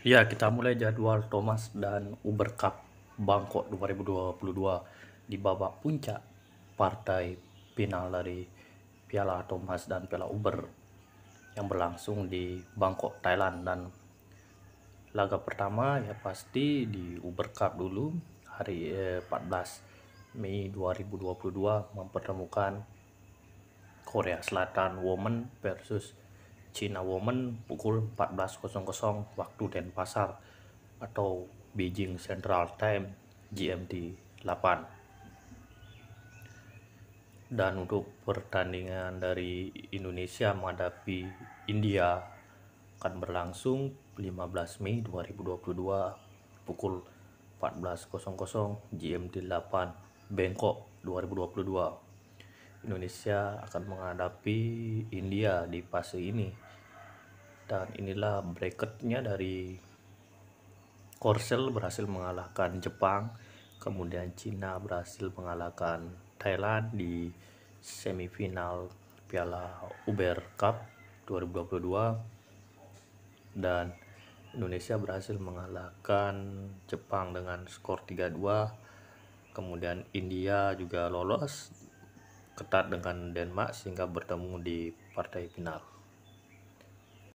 Ya, kita mulai jadwal Thomas dan Uber Cup Bangkok 2022 di babak puncak partai final dari Piala Thomas dan Piala Uber yang berlangsung di Bangkok, Thailand dan laga pertama ya pasti di Uber Cup dulu hari 14 eh, Mei 2022 mempertemukan Korea Selatan Women versus China Woman pukul 14.00 waktu Denpasar atau Beijing Central Time GMT 8. Dan untuk pertandingan dari Indonesia menghadapi India akan berlangsung 15 Mei 2022 pukul 14.00 GMT 8 Bangkok 2022. Indonesia akan menghadapi India di fase ini dan inilah bracketnya dari Korsel berhasil mengalahkan Jepang kemudian Cina berhasil mengalahkan Thailand di semifinal Piala Uber Cup 2022 dan Indonesia berhasil mengalahkan Jepang dengan skor 3-2 kemudian India juga lolos ketat dengan Denmark sehingga bertemu di partai final.